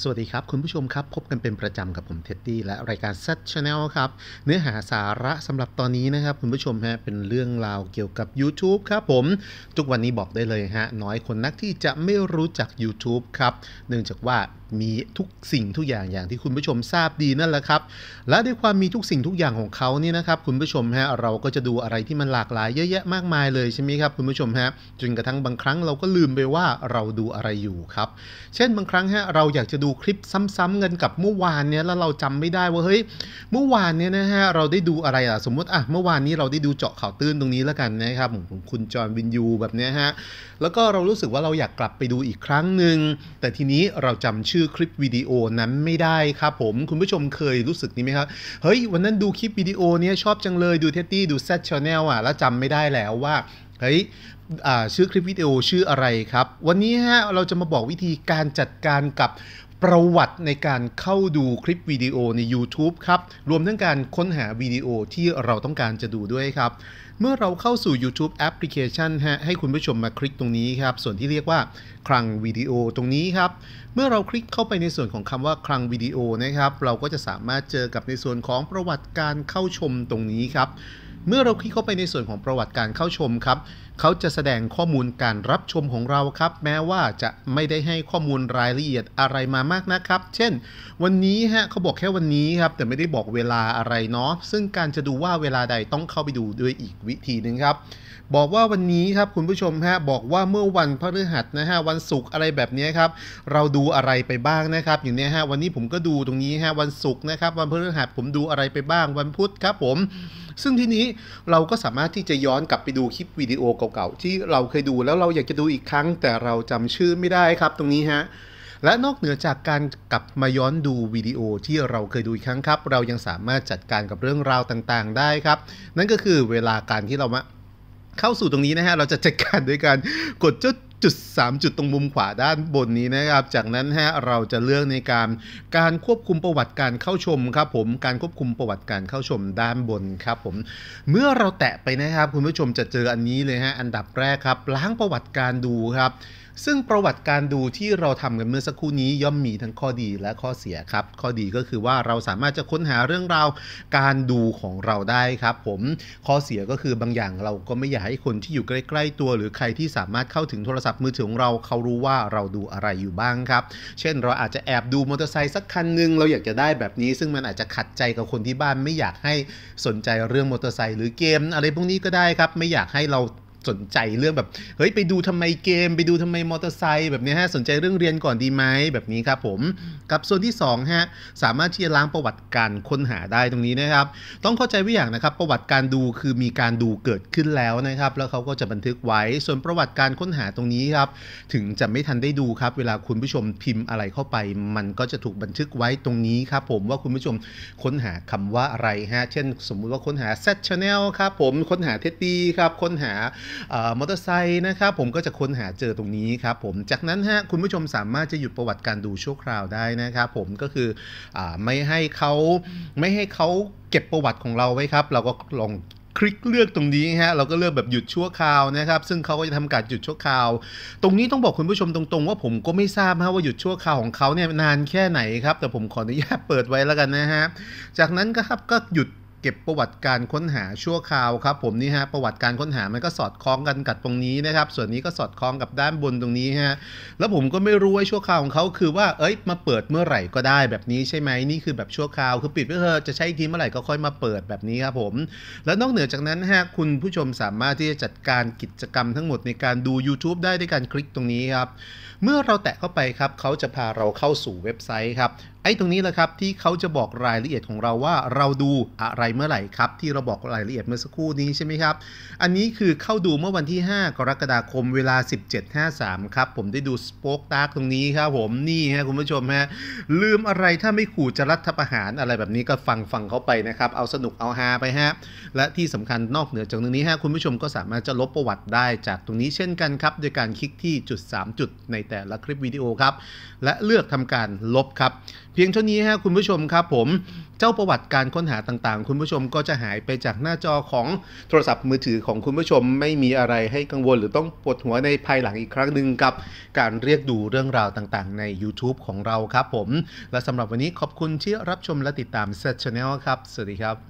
สวัสดีครับ คุณผู้ชมครับ พบกันเป็นประจำกับผมเท็ดดี้ และรายการเ Channel ครับ เนื้อหาสาระสำหรับตอนนี้นะครับ คุณผู้ชมฮะเป็นเรื่องราวเกี่ยวกับ YouTube ครับผม ทุกวันนี้บอกได้เลยฮะ น้อยคนนักที่จะไม่รู้จัก YouTube ครับ เนื่องจากว่ามีทุกสิ่งทุกอย่างอย่างที่คุณผู้ชมทราบดีนั่นแหละครับ และด้วยความมีทุกสิ่งทุกอย่างของเขาเนี่ยนะครับคุณผู้ชมฮะเราก็จะดูอะไรที่มันหลากหลายเยอะแยะมากมายเลยใช่ไหมครับคุณผู้ชมฮะจนกระทั่งบางครั้งเราก็ลืมไปว่าเราดูอะไรอยู่ครับเช่นบางครั้งฮะเราอยากจะดูคลิปซ้ำๆงินกับเมื่อวานเนี่ยแล้วเราจำไม่ได้ว่าเฮ้ยเมื่อวานเนี่ยนะฮะเราได้ดูอะไรอ่ะสมมติอ่ะเมื่อวานนี้เราได้ดูเจาะข่าวตื้นตรงนี้แล้วกันนะครับของคุณจอห์นวินยูแบบเนี้ยฮะแล้วก็เรารู้สึกว่าเราอยากกลับไปดูอีกครั้งหนึ่งแต่ทีนี้เราจำชื่อชื่อคลิปวิดีโอนั้นไม่ได้ครับผมคุณผู้ชมเคยรู้สึกนี้ไหมครับเฮ้ยวันนั้นดูคลิปวิดีโอเนี้ยชอบจังเลยดูเทตตี้ดูแซดชาแนลอ่ะแล้วจำไม่ได้แล้วว่าเฮ้ยชื่อคลิปวิดีโอชื่ออะไรครับ วันนี้ฮะเราจะมาบอกวิธีการจัดการกับประวัติในการเข้าดูคลิปวิดีโอใน YouTube ครับรวมทั้งการค้นหาวิดีโอที่เราต้องการจะดูด้วยครับ เมื่อเราเข้าสู่ YouTube แอปพลิเคชันฮะให้คุณผู้ชมมาคลิกตรงนี้ครับส่วนที่เรียกว่าคลังวิดีโอตรงนี้ครับ เมื่อเราคลิกเข้าไปในส่วนของคำว่าคลังวิดีโอนะครับ เราก็จะสามารถเจอกับในส่วนของประวัติการเข้าชมตรงนี้ครับเมื่อเราคลิกเข้าไปในส่วนของประวัติการเข้าชมครับ เขาจะแสดงข้อมูลการรับชมของเราครับ แม้ว่าจะไม่ได้ให้ข้อมูลรายละเอียดอะไรมามากนะครับ เช่นวันนี้ฮะเขาบอกแค่วันนี้ครับ แต่ไม่ได้บอกเวลาอะไรเนาะซึ่งการจะดูว่าเวลาใดต้องเข้าไปดู ด้วยอีกวิธีหนึ่งครับบอกว่าวันนี้ครับ คุณผู้ชมฮะบอกว่าเมื่อวันพฤหัสนะฮะวันศุกร์อะไรแบบนี้ครับเราดูอะไรไปบ้างนะครับ อย่างนี้ฮะวันนี้ผมก็ดูตรงนี้ฮะวันศุกร์นะครับ วันพฤหัสผมดูอะไรไปบ้างวันพุธครับผมซึ่งทีนี้เราก็สามารถที่จะย้อนกลับไปดูคลิปวิดีโอเก่าๆ ที่เราเคยดูแล้วเราอยากจะดูอีกครั้งแต่เราจำชื่อไม่ได้ครับตรงนี้ฮะและนอกเหนือจากการกลับมาย้อนดูวิดีโอที่เราเคยดูอีกครั้งครับ เรายังสามารถจัดการกับเรื่องราวต่างๆได้ครับ นั่นก็คือเวลาการที่เรามาเข้าสู่ตรงนี้นะฮะ เราจะจัดการโดยการกดเจ้าจุด 3 จุดตรงมุมขวาด้านบนนี้นะครับ จากนั้นฮะเราจะเลือกในการการควบคุมประวัติการเข้าชมครับผมการควบคุมประวัติการเข้าชมด้านบนครับผมเมื่อเราแตะไปนะครับ คุณผู้ชมจะเจออันนี้เลยฮะอันดับแรกครับล้างประวัติการดูครับซึ่งประวัติการดูที่เราทำกันเมื่อสักครู่นี้ ย่อมมีทั้งข้อดีและข้อเสียครับข้อดีก็คือว่าเราสามารถจะค้นหาเรื่องราวการดูของเราได้ครับ ผมข้อเสียก็คือบางอย่างเราก็ไม่อยากให้คนที่อยู่ใกล้ ๆ ตัว หรือใครที่สามารถเข้าถึงโทรศัพท์มือถือของเราเขารู้ว่าเราดูอะไรอยู่บ้างครับ เช่นเราอาจจะแอบดูมอเตอร์ไซค์สักคันหนึ่งเราอยากจะได้แบบนี้ ซึ่งมันอาจจะขัดใจกับคนที่บ้าน ไม่อยากให้สนใจเรื่องมอเตอร์ไซค์หรือเกม อะไรพวกนี้ก็ได้ครับไม่อยากให้เราสนใจเรื่องแบบเฮ้ยไปดูทำไมเกม ไปดูทำไมมอเตอร์ไซค์แบบนี้ฮะสนใจเรื่องเรียนก่อนดีไหมแบบนี้ครับผม กับส่วนที่2ฮะสามารถที่จะล้างประวัติการค้นหาได้ตรงนี้นะครับ ต้องเข้าใจไว้อย่างนะครับ ประวัติการดูคือมีการดูเกิดขึ้นแล้วนะครับ แล้วเขาก็จะบันทึกไว้ ส่วนประวัติการค้นหาตรงนี้ครับ ถึงจะไม่ทันได้ดูครับ เวลาคุณผู้ชมพิมพ์อะไรเข้าไป มันก็จะถูกบันทึกไว้ตรงนี้ครับผมว่าคุณผู้ชมค้นหาคำว่าอะไรฮะเช่น สมมุติว่าค้นหา Z Channel ครับผมค้นหาเทตตี้ครับ ค้นหามอเตอร์ไซค์นะครับผมก็จะค้นหาเจอตรงนี้ครับผมจากนั้นฮะคุณผู้ชมสามารถจะหยุดประวัติการดูชั่วคราวได้นะครับผมก็คืออไม่ให้เขาไม่ให้เขาเก็บประวัติของเราไว้ครับเราก็ลองคลิกเลือกตรงนี้ฮะเราก็เลือกแบบหยุดชั่วคราวนะครับ ซึ่งเขาก็จะทำการหยุดชั่วคราวตรงนี้ต้องบอกคุณผู้ชมตรงๆ ว่าผมก็ไม่ทราบฮะว่าหยุดชั่วคราวของเขาเนี่ยนานแค่ไหนครับแต่ผมขออนุญาตเปิดไว้แล้วกันนะฮะจากนั้นก็ครับก็หยุดเก็บประวัติการค้นหาชั่วคราวครับผมนี่ฮะประวัติการค้นหามันก็สอดคล้องกันกับตรงนี้นะครับ ส่วนนี้ก็สอดคล้องกับด้านบนตรงนี้ฮะแล้วผมก็ไม่รู้ว่าชั่วคราวของเขาคือว่าเอ้ยมาเปิดเมื่อไหร่ก็ได้แบบนี้ใช่ไหมนี่คือแบบชั่วคราวคือปิดเพื่อจะใช้ทีเมื่อไหร่ก็ค่อยมาเปิดแบบนี้ครับผม แล้วนอกเหนือจากนั้นฮะคุณผู้ชมสามารถที่จะจัดการกิจกรรมทั้งหมดในการดู YouTube ได้ด้วยการคลิกตรงนี้ครับเมื่อเราแตะเข้าไปครับเขาจะพาเราเข้าสู่เว็บไซต์ครับไอ้ตรงนี้แหละครับที่เขาจะบอกรายละเอียดของเราว่า เราดูอะไรเมื่อไหร่ครับที่เราบอกรายละเอียดเมื่อสักครู่นี้ใช่ไหมครับ อันนี้คือเข้าดูเมื่อวันที่ 5 กรกฎาคมเวลา 17.53ครับ ผมได้ดูสป็อกตาร์กตรงนี้ครับผมนี่ฮะคุณผู้ชมฮะลืมอะไรถ้าไม่ขู่จะรัฐประหารอะไรแบบนี้ก็ฟังฟังเขาไปนะครับเอาสนุกเอาฮาไปฮะและที่สำคัญนอกเหนือจากตรงนี้ฮะคุณผู้ชมก็สามารถจะลบประวัติได้จากตรงนี้เช่นกันครับโดยการคลิกที่จุด 3 จุดในแต่ละคลิปวิดีโอครับ และเลือกทำการลบครับพียงเท่านี้ฮะคุณผู้ชมครับผม เจ้าประวัติการค้นหาต่างๆคุณผู้ชมก็จะหายไปจากหน้าจอของโทรศัพท์มือถือของคุณผู้ชม ไม่มีอะไรให้กังวลหรือต้องปวดหัวในภายหลังอีกครั้งหนึ่งกับการเรียกดูเรื่องราวต่างๆใน YouTube ของเราครับผม และสำหรับวันนี้ขอบคุณที่รับชมและติดตามเซตชาแนลครับ สวัสดีครับ